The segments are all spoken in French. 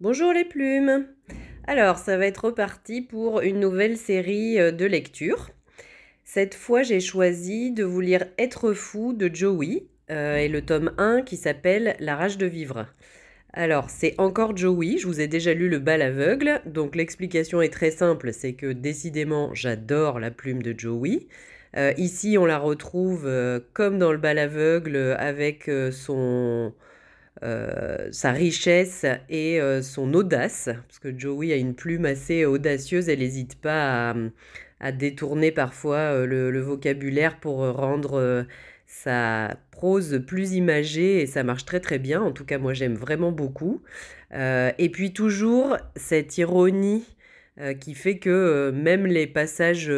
Bonjour les plumes Alors, ça va être reparti pour une nouvelle série euh, de lectures. Cette fois, j'ai choisi de vous lire Être fou de Joey euh, et le tome 1 qui s'appelle La rage de vivre. Alors, c'est encore Joey, je vous ai déjà lu Le bal aveugle, donc l'explication est très simple, c'est que décidément, j'adore la plume de Joey. Euh, ici, on la retrouve comme dans Le bal aveugle avec son euh, sa richesse et euh, son audace, parce que Joey a une plume assez audacieuse, elle n'hésite pas à, détourner parfois euh, le, vocabulaire pour rendre sa prose plus imagée et ça marche très très bien, en tout cas moi j'aime vraiment beaucoup. et puis toujours cette ironie qui fait que même les passages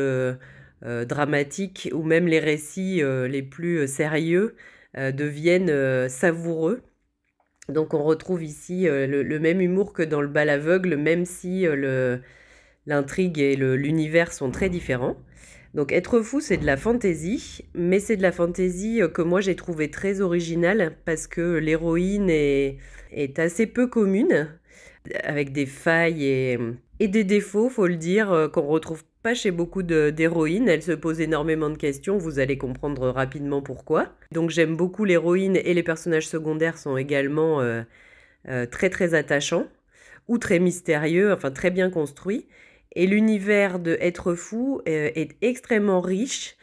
dramatiques ou même les récits les plus sérieux deviennent savoureux donc on retrouve ici euh, le, même humour que dans le bal aveugle, même si euh, l'intrigue et l'univers sont très différents. Donc être fou, c'est de la fantaisie, mais c'est de la fantaisie euh, que moi j'ai trouvé très originale parce que l'héroïne est, assez peu commune, avec des failles et, et des défauts, faut le dire, qu'on retrouve pas chez beaucoup d'héroïnes. Elles se posent énormément de questions, vous allez comprendre rapidement pourquoi. Donc j'aime beaucoup l'héroïne et les personnages secondaires sont également euh, euh, très très attachants ou très mystérieux, enfin très bien construits. Et l'univers de Être fou euh, est extrêmement riche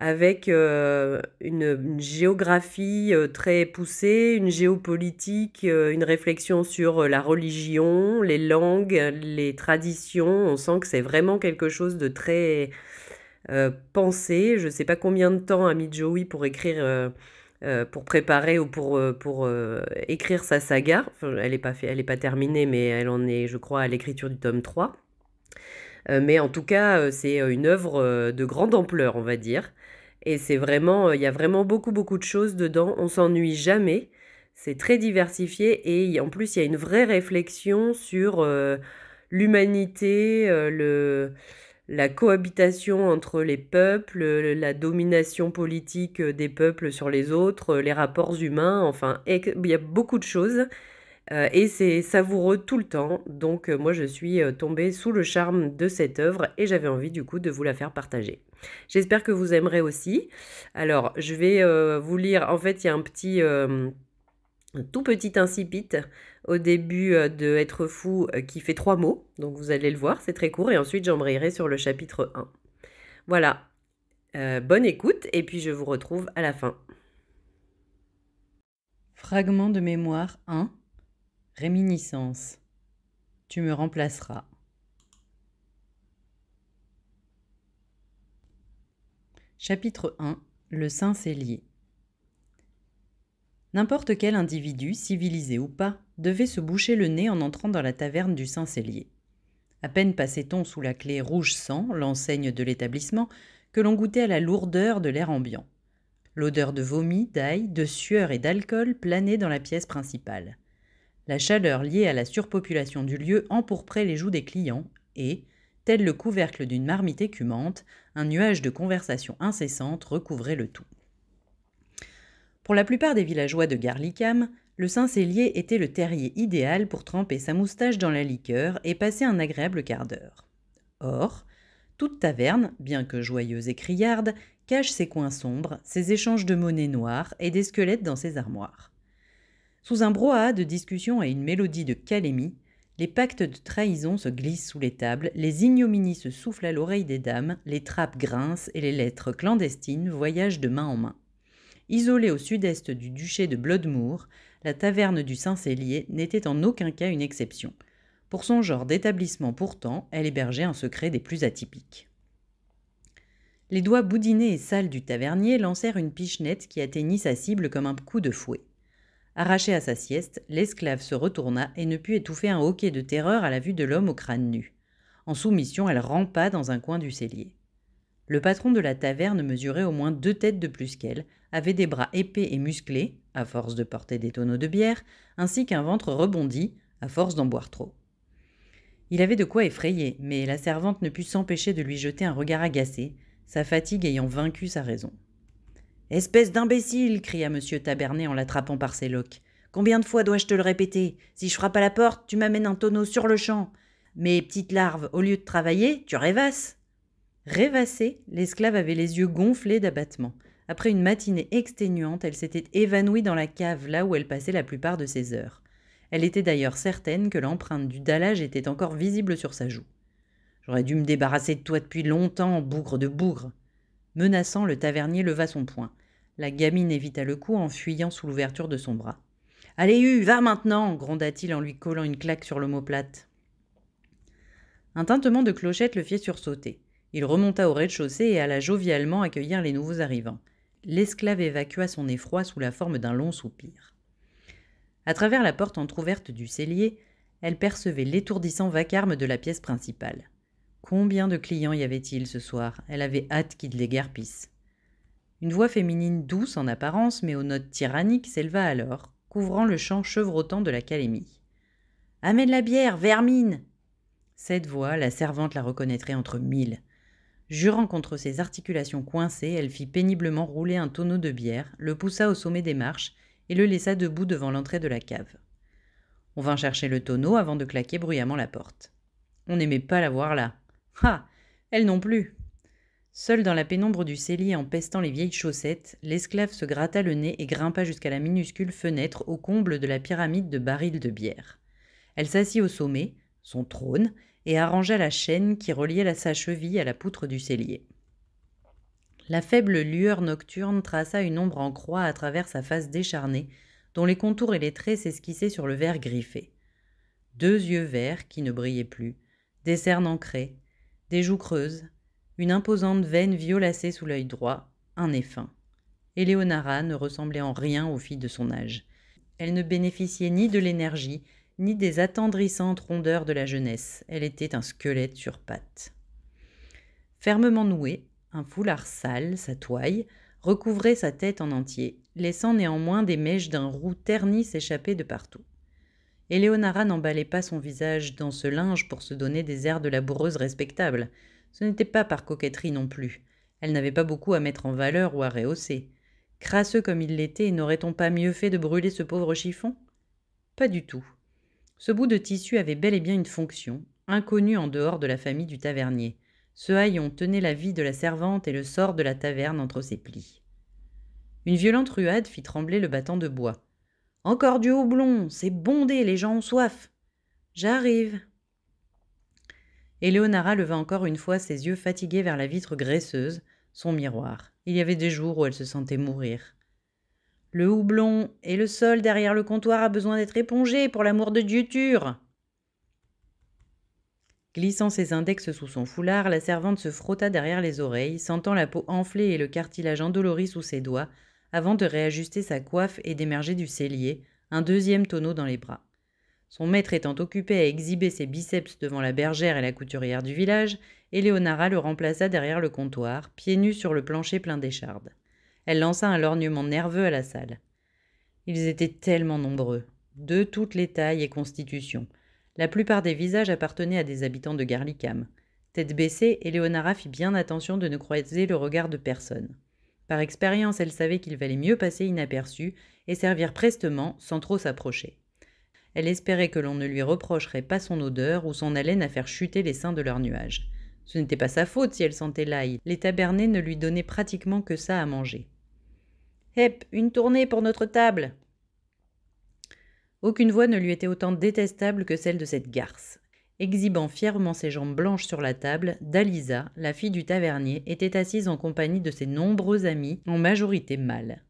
avec euh, une, géographie euh, très poussée, une géopolitique, euh, une réflexion sur la religion, les langues, les traditions. On sent que c'est vraiment quelque chose de très pensé. Je ne sais pas combien de temps a mis Joey pour écrire. pour préparer ou pour, écrire sa saga. elle n'est pas, pas terminée, mais elle en est, je crois, à l'écriture du tome 3. Euh, mais en tout cas, euh, c'est euh, une œuvre de grande ampleur, on va dire. Et c'est vraiment, il y a vraiment beaucoup, beaucoup de choses dedans. On s'ennuie jamais. C'est très diversifié et en plus, il y a une vraie réflexion sur l'humanité, la cohabitation entre les peuples, la domination politique des peuples sur les autres, les rapports humains, enfin, il y a beaucoup de choses. Euh, et c'est savoureux tout le temps. Donc euh, moi je suis euh, tombée sous le charme de cette œuvre et j'avais envie du coup de vous la faire partager. J'espère que vous aimerez aussi. Alors je vais vous lire, en fait il y a un petit... tout petit incipit au début de Être fou qui fait trois mots, donc vous allez le voir, c'est très court, et ensuite j'embrayerai sur le chapitre 1. Voilà, bonne écoute, et puis je vous retrouve à la fin. Fragment de mémoire 1 Réminiscence. Tu me remplaceras. Chapitre 1 Le Saint Cellier N'importe quel individu, civilisé ou pas, devait se boucher le nez en entrant dans la taverne du Saint Cellier. À peine passait-on sous la clé rouge sang, l'enseigne de l'établissement, que l'on goûtait à la lourdeur de l'air ambiant. L'odeur de vomi, d'ail, de sueur et d'alcool planait dans la pièce principale. La chaleur liée à la surpopulation du lieu empourprait les joues des clients et, tel le couvercle d'une marmite écumante, un nuage de conversation incessante recouvrait le tout. Pour la plupart des villageois de Garlicam, le Saint-Célier était le terrier idéal pour tremper sa moustache dans la liqueur et passer un agréable quart d'heure. Or, toute taverne, bien que joyeuse et criarde, cache ses coins sombres, ses échanges de monnaie noire et des squelettes dans ses armoires. Sous un brouhaha de discussion et une mélodie de calémie, les pactes de trahison se glissent sous les tables, les ignominies se soufflent à l'oreille des dames, les trappes grincent et les lettres clandestines voyagent de main en main. Isolée au sud-est du duché de Bloodmoor, la taverne du Saint-Célier n'était en aucun cas une exception. Pour son genre d'établissement pourtant, elle hébergeait un secret des plus atypiques. Les doigts boudinés et sales du tavernier lancèrent une pichenette qui atteignit sa cible comme un coup de fouet. Arraché à sa sieste, l'esclave se retourna et ne put étouffer un hoquet de terreur à la vue de l'homme au crâne nu. En soumission, elle rampa dans un coin du cellier. Le patron de la taverne mesurait au moins deux têtes de plus qu'elle, avait des bras épais et musclés, à force de porter des tonneaux de bière, ainsi qu'un ventre rebondi, à force d'en boire trop. Il avait de quoi effrayer, mais la servante ne put s'empêcher de lui jeter un regard agacé, sa fatigue ayant vaincu sa raison. Espèce d'imbécile cria M. Tabernet en l'attrapant par ses loques. Combien de fois dois-je te le répéter Si je frappe à la porte, tu m'amènes un tonneau sur le champ. Mais, petite larve, au lieu de travailler, tu rêvasses. Rêvassée, l'esclave avait les yeux gonflés d'abattement. Après une matinée exténuante, elle s'était évanouie dans la cave là où elle passait la plupart de ses heures. Elle était d'ailleurs certaine que l'empreinte du dallage était encore visible sur sa joue. J'aurais dû me débarrasser de toi depuis longtemps, bougre de bougre. Menaçant, le tavernier leva son poing. La gamine évita le coup en fuyant sous l'ouverture de son bras. Allez, U, va maintenant gronda-t-il en lui collant une claque sur l'omoplate. Un tintement de clochette le fit sursauter. Il remonta au rez-de-chaussée et alla jovialement accueillir les nouveaux arrivants. L'esclave évacua son effroi sous la forme d'un long soupir. À travers la porte entr'ouverte du cellier, elle percevait l'étourdissant vacarme de la pièce principale. Combien de clients y avait-il ce soir Elle avait hâte qu'ils guerpisse. Une voix féminine douce en apparence, mais aux notes tyranniques, s'éleva alors, couvrant le champ chevrotant de la calémie. « Amène la bière, vermine Cette voix, la servante la reconnaîtrait entre mille. Jurant contre ses articulations coincées, elle fit péniblement rouler un tonneau de bière, le poussa au sommet des marches et le laissa debout devant l'entrée de la cave. On vint chercher le tonneau avant de claquer bruyamment la porte. On n'aimait pas la voir là. Ah Elles non plus Seule dans la pénombre du cellier en pestant les vieilles chaussettes, l'esclave se gratta le nez et grimpa jusqu'à la minuscule fenêtre au comble de la pyramide de barils de bière. Elle s'assit au sommet, son trône, et arrangea la chaîne qui reliait la sa cheville à la poutre du cellier. La faible lueur nocturne traça une ombre en croix à travers sa face décharnée, dont les contours et les traits s'esquissaient sur le verre griffé. Deux yeux verts qui ne brillaient plus, des cernes ancrées, des joues creuses, une imposante veine violacée sous l'œil droit, un nez fin. Eleonora ne ressemblait en rien aux filles de son âge. Elle ne bénéficiait ni de l'énergie, ni des attendrissantes rondeurs de la jeunesse. Elle était un squelette sur pattes. Fermement noué, un foulard sale, sa toile, recouvrait sa tête en entier, laissant néanmoins des mèches d'un roux terni s'échapper de partout et Léonara n'emballait pas son visage dans ce linge pour se donner des airs de laboureuse respectable. Ce n'était pas par coquetterie non plus. Elle n'avait pas beaucoup à mettre en valeur ou à rehausser. Crasseux comme il l'était, n'aurait-on pas mieux fait de brûler ce pauvre chiffon Pas du tout. Ce bout de tissu avait bel et bien une fonction, inconnue en dehors de la famille du tavernier. Ce haillon tenait la vie de la servante et le sort de la taverne entre ses plis. Une violente ruade fit trembler le battant de bois. Encore du houblon, c'est bondé, les gens ont soif. J'arrive. Léonara leva encore une fois ses yeux fatigués vers la vitre graisseuse, son miroir. Il y avait des jours où elle se sentait mourir. Le houblon et le sol derrière le comptoir a besoin d'être épongé, pour l'amour de Dieu Glissant ses index sous son foulard, la servante se frotta derrière les oreilles, sentant la peau enflée et le cartilage endolori sous ses doigts, avant de réajuster sa coiffe et d'émerger du cellier, un deuxième tonneau dans les bras. Son maître étant occupé à exhiber ses biceps devant la bergère et la couturière du village, Eleonora le remplaça derrière le comptoir, pieds nus sur le plancher plein d'échardes. Elle lança un lorgnement nerveux à la salle. Ils étaient tellement nombreux, de toutes les tailles et constitutions. La plupart des visages appartenaient à des habitants de Garlicam. Tête baissée, Eleonora fit bien attention de ne croiser le regard de personne. Par expérience, elle savait qu'il valait mieux passer inaperçu et servir prestement sans trop s'approcher. Elle espérait que l'on ne lui reprocherait pas son odeur ou son haleine à faire chuter les seins de leurs nuages. Ce n'était pas sa faute si elle sentait l'ail, les tabernets ne lui donnaient pratiquement que ça à manger. Hep, une tournée pour notre table Aucune voix ne lui était autant détestable que celle de cette garce exhibant fièrement ses jambes blanches sur la table, Dalisa, la fille du tavernier, était assise en compagnie de ses nombreux amis, en majorité mâles.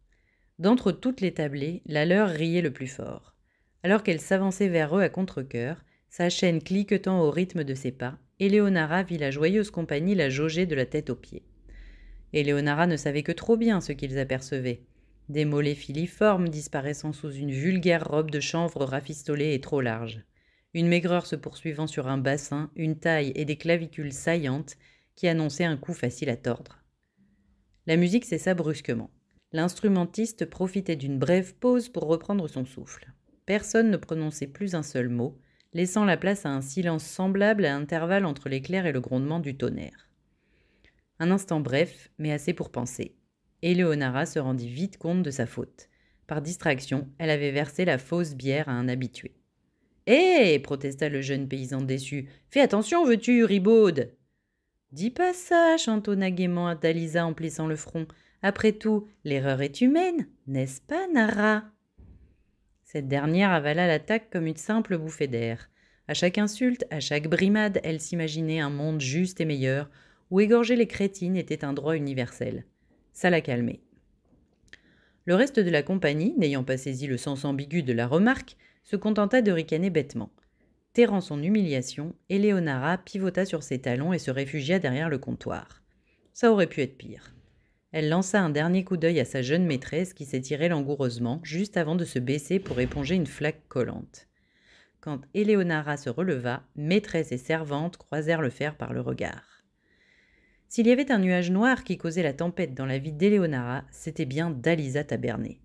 D'entre toutes les tablées, la leur riait le plus fort. Alors qu'elle s'avançait vers eux à contre coeur sa chaîne cliquetant au rythme de ses pas, Eleonara vit la joyeuse compagnie la jauger de la tête aux pieds. Eleonara ne savait que trop bien ce qu'ils apercevaient. Des mollets filiformes disparaissant sous une vulgaire robe de chanvre rafistolée et trop large une maigreur se poursuivant sur un bassin, une taille et des clavicules saillantes qui annonçaient un coup facile à tordre. La musique cessa brusquement. L'instrumentiste profitait d'une brève pause pour reprendre son souffle. Personne ne prononçait plus un seul mot, laissant la place à un silence semblable à l'intervalle entre l'éclair et le grondement du tonnerre. Un instant bref, mais assez pour penser. Eleonara se rendit vite compte de sa faute. Par distraction, elle avait versé la fausse bière à un habitué. Hé protesta le jeune paysan déçu. Fais attention, veux-tu, Ribaude Dis pas ça, chantonna gaiement Atalisa en plissant le front. Après tout, l'erreur est humaine, n'est-ce pas, Nara Cette dernière avala l'attaque comme une simple bouffée d'air. À chaque insulte, à chaque brimade, elle s'imaginait un monde juste et meilleur, où égorger les crétines était un droit universel. Ça la calmait. Le reste de la compagnie, n'ayant pas saisi le sens ambigu de la remarque, se contenta de ricaner bêtement. Terrant son humiliation, Eleonora pivota sur ses talons et se réfugia derrière le comptoir. Ça aurait pu être pire. Elle lança un dernier coup d'œil à sa jeune maîtresse qui s'étirait langoureusement juste avant de se baisser pour éponger une flaque collante. Quand Eleonara se releva, maîtresse et servante croisèrent le fer par le regard. S'il y avait un nuage noir qui causait la tempête dans la vie d'Eleonora, c'était bien d'Alisa Tabernet.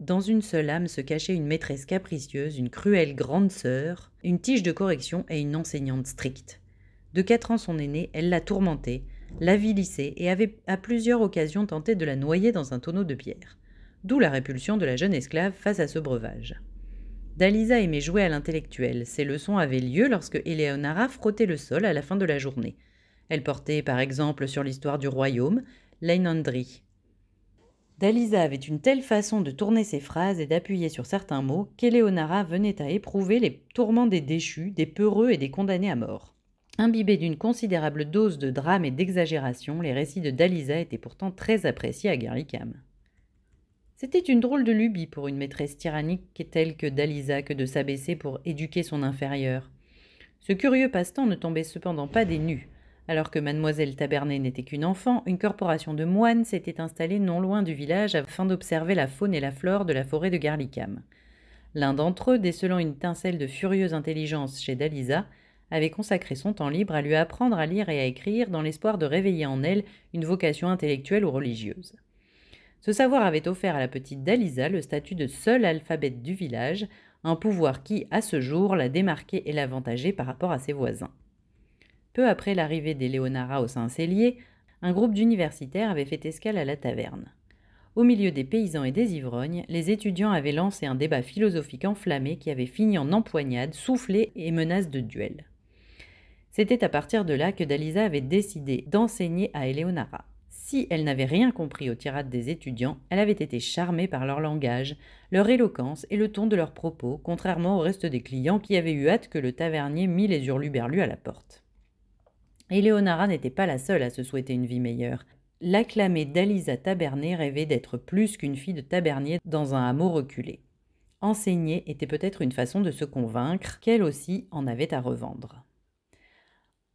Dans une seule âme se cachait une maîtresse capricieuse, une cruelle grande sœur, une tige de correction et une enseignante stricte. De quatre ans son aînée, elle la tourmentait, l'avilissait et avait à plusieurs occasions tenté de la noyer dans un tonneau de pierre. D'où la répulsion de la jeune esclave face à ce breuvage. Dalisa aimait jouer à l'intellectuel. Ses leçons avaient lieu lorsque Eleonora frottait le sol à la fin de la journée. Elle portait par exemple sur l'histoire du royaume, Leinandri, Dalisa avait une telle façon de tourner ses phrases et d'appuyer sur certains mots qu'Eleonora venait à éprouver les tourments des déchus, des peureux et des condamnés à mort. Imbibés d'une considérable dose de drame et d'exagération, les récits de Dalisa étaient pourtant très appréciés à Garlicam. C'était une drôle de lubie pour une maîtresse tyrannique telle que Dalisa que de s'abaisser pour éduquer son inférieur. Ce curieux passe-temps ne tombait cependant pas des nues. Alors que mademoiselle Tabernet n'était qu'une enfant, une corporation de moines s'était installée non loin du village afin d'observer la faune et la flore de la forêt de Garlicam. L'un d'entre eux, décelant une tincelle de furieuse intelligence chez Dalisa, avait consacré son temps libre à lui apprendre à lire et à écrire dans l'espoir de réveiller en elle une vocation intellectuelle ou religieuse. Ce savoir avait offert à la petite Dalisa le statut de seule alphabète du village, un pouvoir qui, à ce jour, la démarquait et l'avantageait par rapport à ses voisins. Peu après l'arrivée des au Saint-Célier, un groupe d'universitaires avait fait escale à la taverne. Au milieu des paysans et des ivrognes, les étudiants avaient lancé un débat philosophique enflammé qui avait fini en empoignade, soufflé et menaces de duel. C'était à partir de là que Dalisa avait décidé d'enseigner à Eleonara. Si elle n'avait rien compris aux tirades des étudiants, elle avait été charmée par leur langage, leur éloquence et le ton de leurs propos, contrairement au reste des clients qui avaient eu hâte que le tavernier mit les hurluberlus à la porte. Léonara n'était pas la seule à se souhaiter une vie meilleure. L'acclamée mmh. d'Alisa Tabernet rêvait d'être plus qu'une fille de Tabernier dans un hameau reculé. Enseigner était peut-être une façon de se convaincre qu'elle aussi en avait à revendre.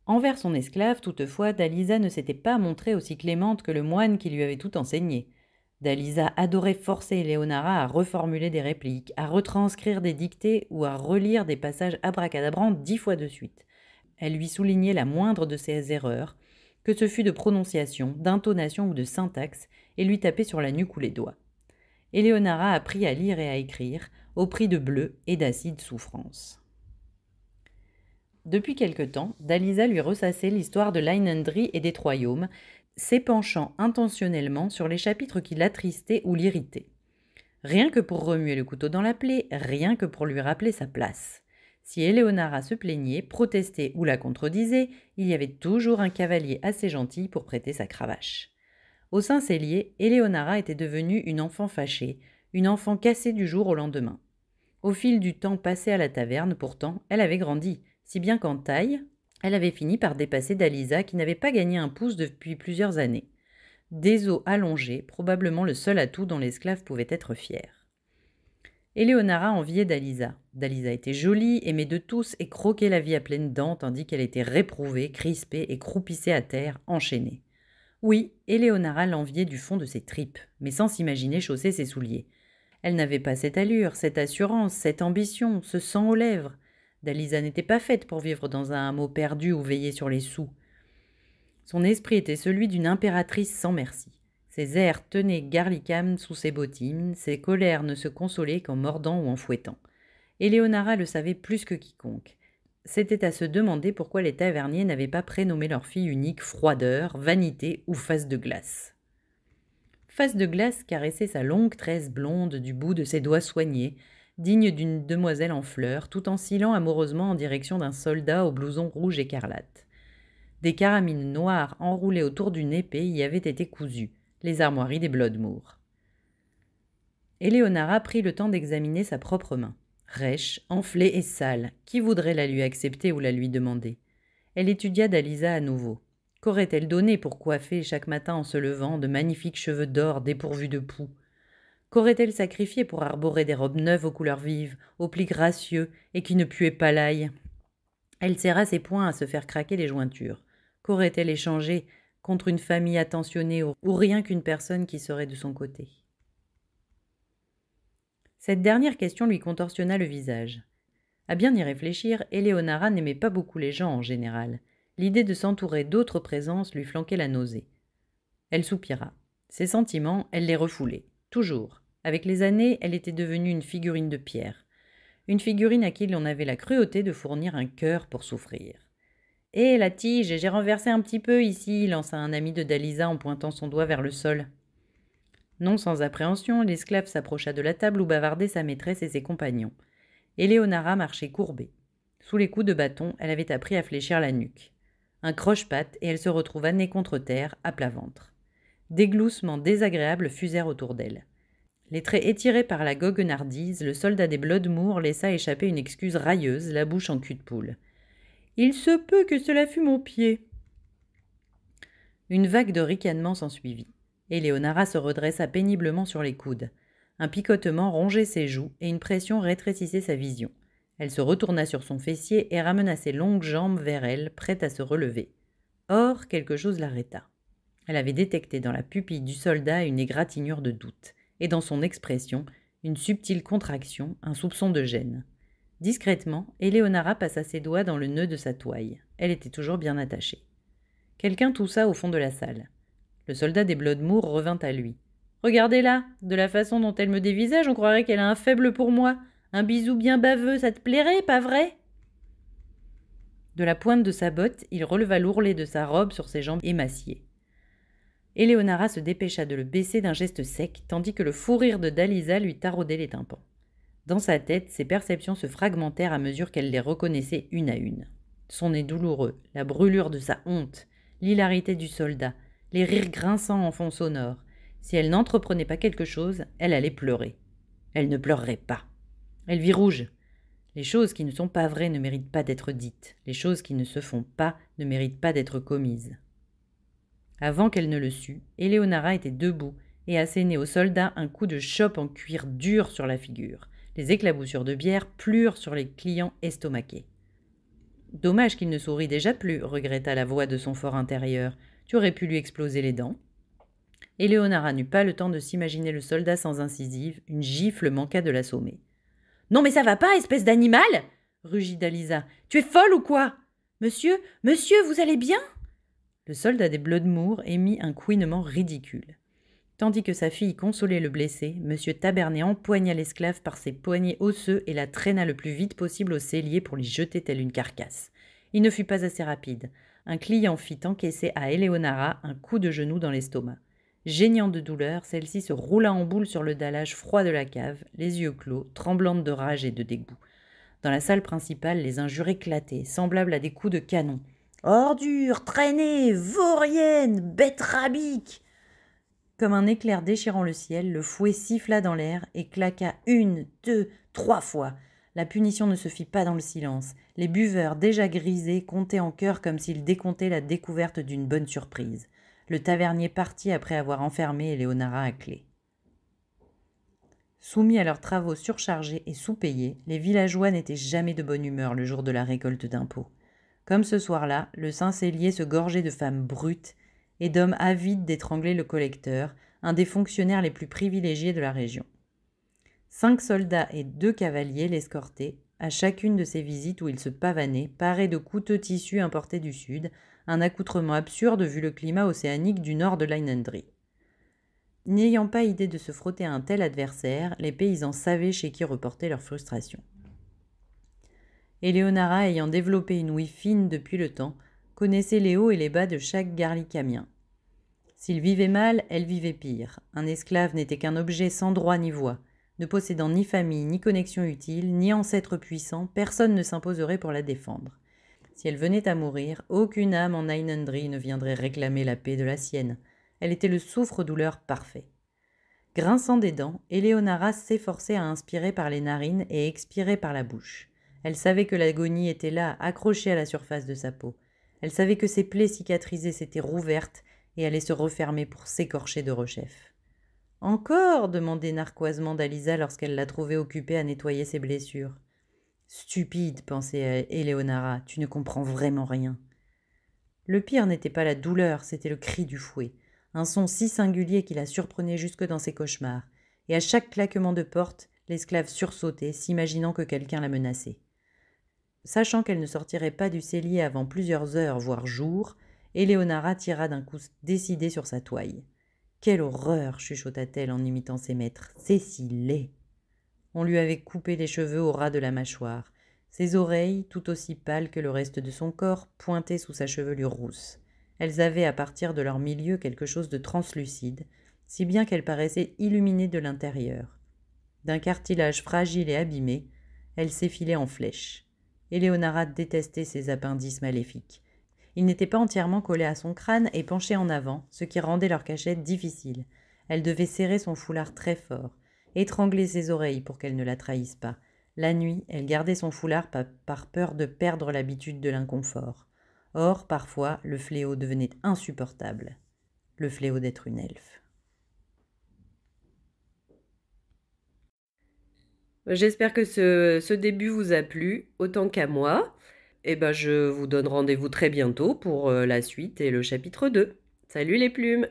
Envers son esclave, toutefois, Dalisa ne s'était pas montrée aussi clémente que le moine qui lui avait tout enseigné. Dalisa adorait forcer Léonara à reformuler des répliques, à retranscrire des dictées ou à relire des passages abracadabrants dix fois de suite elle lui soulignait la moindre de ses erreurs, que ce fût de prononciation, d'intonation ou de syntaxe, et lui tapait sur la nuque ou les doigts. Eleonora apprit à lire et à écrire, au prix de bleu et d'acide souffrance. Depuis quelque temps, Dalisa lui ressassait l'histoire de Leinendry et des Troyaumes, s'épanchant intentionnellement sur les chapitres qui l'attristaient ou l'irritaient. Rien que pour remuer le couteau dans la plaie, rien que pour lui rappeler sa place. Si Eleonora se plaignait, protestait ou la contredisait, il y avait toujours un cavalier assez gentil pour prêter sa cravache. Au Saint-Célier, Eleonora était devenue une enfant fâchée, une enfant cassée du jour au lendemain. Au fil du temps passé à la taverne, pourtant, elle avait grandi, si bien qu'en taille, elle avait fini par dépasser Dalisa, qui n'avait pas gagné un pouce depuis plusieurs années. Des os allongés, probablement le seul atout dont l'esclave pouvait être fière. Eleonora enviait Dalisa. Dalisa était jolie, aimée de tous et croquait la vie à pleines dents tandis qu'elle était réprouvée, crispée et croupissait à terre, enchaînée. Oui, Eleonora l'enviait du fond de ses tripes, mais sans s'imaginer chausser ses souliers. Elle n'avait pas cette allure, cette assurance, cette ambition, ce sang aux lèvres. Dalisa n'était pas faite pour vivre dans un hameau perdu ou veiller sur les sous. Son esprit était celui d'une impératrice sans merci. Ses airs tenaient Garlicam sous ses bottines, ses colères ne se consolaient qu'en mordant ou en fouettant. Léonara le savait plus que quiconque. C'était à se demander pourquoi les taverniers n'avaient pas prénommé leur fille unique froideur, vanité ou face de glace. Face de glace caressait sa longue tresse blonde du bout de ses doigts soignés, digne d'une demoiselle en fleurs, tout en silant amoureusement en direction d'un soldat au blouson rouge écarlate. Des caramines noires enroulées autour d'une épée y avaient été cousues les armoiries des Bloodmoor. Eleonara prit le temps d'examiner sa propre main, rêche, enflée et sale, qui voudrait la lui accepter ou la lui demander. Elle étudia Dalisa à nouveau. Qu'aurait-elle donné pour coiffer chaque matin en se levant de magnifiques cheveux d'or dépourvus de poux Qu'aurait-elle sacrifié pour arborer des robes neuves aux couleurs vives, aux plis gracieux et qui ne puaient pas l'ail Elle serra ses poings à se faire craquer les jointures. Qu'aurait-elle échangé contre une famille attentionnée ou rien qu'une personne qui serait de son côté. Cette dernière question lui contorsionna le visage. À bien y réfléchir, Eleonora n'aimait pas beaucoup les gens en général. L'idée de s'entourer d'autres présences lui flanquait la nausée. Elle soupira. Ses sentiments, elle les refoulait. Toujours. Avec les années, elle était devenue une figurine de pierre. Une figurine à qui l'on avait la cruauté de fournir un cœur pour souffrir. Hé, eh, la tige, j'ai renversé un petit peu ici, lança un ami de Dalisa en pointant son doigt vers le sol. Non sans appréhension, l'esclave s'approcha de la table où bavardaient sa maîtresse et ses compagnons. éléonora marchait courbée. Sous les coups de bâton, elle avait appris à fléchir la nuque. Un croche-patte et elle se retrouva nez contre terre, à plat ventre. Des gloussements désagréables fusèrent autour d'elle. Les traits étirés par la goguenardise, le soldat des Bloodmoor laissa échapper une excuse railleuse, la bouche en cul de poule. Il se peut que cela fût mon pied. Une vague de ricanement s'ensuivit, et Léonara se redressa péniblement sur les coudes. Un picotement rongeait ses joues et une pression rétrécissait sa vision. Elle se retourna sur son fessier et ramena ses longues jambes vers elle, prête à se relever. Or, quelque chose l'arrêta. Elle avait détecté dans la pupille du soldat une égratignure de doute, et dans son expression, une subtile contraction, un soupçon de gêne. Discrètement, Eleonora passa ses doigts dans le nœud de sa toile. Elle était toujours bien attachée. Quelqu'un toussa au fond de la salle. Le soldat des Bloodmoor revint à lui. Regardez-la, de la façon dont elle me dévisage, on croirait qu'elle a un faible pour moi. Un bisou bien baveux, ça te plairait, pas vrai De la pointe de sa botte, il releva l'ourlet de sa robe sur ses jambes émaciées. Eleonara se dépêcha de le baisser d'un geste sec, tandis que le fou rire de Dalisa lui taraudait les tympans. Dans sa tête, ses perceptions se fragmentèrent à mesure qu'elle les reconnaissait une à une. Son nez douloureux, la brûlure de sa honte, l'hilarité du soldat, les rires grinçants en fond sonore. Si elle n'entreprenait pas quelque chose, elle allait pleurer. Elle ne pleurerait pas. Elle vit rouge. Les choses qui ne sont pas vraies ne méritent pas d'être dites. Les choses qui ne se font pas ne méritent pas d'être commises. Avant qu'elle ne le sût, Eleonora était debout et assénait au soldat un coup de chope en cuir dur sur la figure les éclaboussures de bière plurent sur les clients estomaqués. Dommage qu'il ne sourit déjà plus, regretta la voix de son fort intérieur. Tu aurais pu lui exploser les dents. Éléonora n'eut pas le temps de s'imaginer le soldat sans incisive, une gifle manqua de l'assommer. Non mais ça va pas, espèce d'animal rugit Dalisa. Tu es folle ou quoi Monsieur, monsieur, vous allez bien Le soldat des Bloodmoor émit un couinement ridicule. Tandis que sa fille consolait le blessé, M. Tabernet empoigna l'esclave par ses poignets osseux et la traîna le plus vite possible au cellier pour lui jeter telle une carcasse. Il ne fut pas assez rapide. Un client fit encaisser à Eleonora un coup de genou dans l'estomac. Geignant de douleur, celle-ci se roula en boule sur le dallage froid de la cave, les yeux clos, tremblante de rage et de dégoût. Dans la salle principale, les injures éclataient, semblables à des coups de canon. Ordure, traînée, vaurienne, bête rabique comme un éclair déchirant le ciel, le fouet siffla dans l'air et claqua une, deux, trois fois. La punition ne se fit pas dans le silence. Les buveurs, déjà grisés, comptaient en cœur comme s'ils décomptaient la découverte d'une bonne surprise. Le tavernier partit après avoir enfermé Léonara à clé. Soumis à leurs travaux surchargés et sous-payés, les villageois n'étaient jamais de bonne humeur le jour de la récolte d'impôts. Comme ce soir-là, le Saint-Célier se gorgeait de femmes brutes et d'hommes avides d'étrangler le collecteur, un des fonctionnaires les plus privilégiés de la région. Cinq soldats et deux cavaliers l'escortaient, à chacune de ces visites où il se pavanait, paré de coûteux tissus importés du sud, un accoutrement absurde vu le climat océanique du nord de l'Ainendrie. N'ayant pas idée de se frotter à un tel adversaire, les paysans savaient chez qui reporter leur frustration. Eleonara, ayant développé une ouïe fine depuis le temps, connaissait les hauts et les bas de chaque Garlicamien, s'il vivait mal, elle vivait pire. Un esclave n'était qu'un objet sans droit ni voix. Ne possédant ni famille, ni connexion utile, ni ancêtre puissant, personne ne s'imposerait pour la défendre. Si elle venait à mourir, aucune âme en Ainandri ne viendrait réclamer la paix de la sienne. Elle était le souffre-douleur parfait. Grinçant des dents, Eleonora s'efforçait à inspirer par les narines et expirer par la bouche. Elle savait que l'agonie était là, accrochée à la surface de sa peau. Elle savait que ses plaies cicatrisées s'étaient rouvertes et allait se refermer pour s'écorcher de rechef. Encore demandait narquoisement d'Alisa lorsqu'elle la trouvait occupée à nettoyer ses blessures. Stupide, pensait euh, Eleonara, tu ne comprends vraiment rien. Le pire n'était pas la douleur, c'était le cri du fouet, un son si singulier qui la surprenait jusque dans ses cauchemars, et à chaque claquement de porte, l'esclave sursautait, s'imaginant que quelqu'un la menaçait. Sachant qu'elle ne sortirait pas du cellier avant plusieurs heures, voire jours, Éléonore tira d'un coup décidé sur sa toile. Quelle horreur chuchota-t-elle en imitant ses maîtres. C'est si laid On lui avait coupé les cheveux au ras de la mâchoire. Ses oreilles, tout aussi pâles que le reste de son corps, pointaient sous sa chevelure rousse. Elles avaient à partir de leur milieu quelque chose de translucide, si bien qu'elles paraissaient illuminées de l'intérieur. D'un cartilage fragile et abîmé, elles s'effilaient en flèches. Eleonara détestait ces appendices maléfiques. Il n'était pas entièrement collé à son crâne et penché en avant, ce qui rendait leur cachette difficile. Elle devait serrer son foulard très fort, étrangler ses oreilles pour qu'elle ne la trahisse pas. La nuit, elle gardait son foulard par peur de perdre l'habitude de l'inconfort. Or, parfois, le fléau devenait insupportable. Le fléau d'être une elfe. J'espère que ce, début vous a plu, autant qu'à moi. Eh ben, je vous donne rendez-vous très bientôt pour euh, la suite et le chapitre 2. Salut les plumes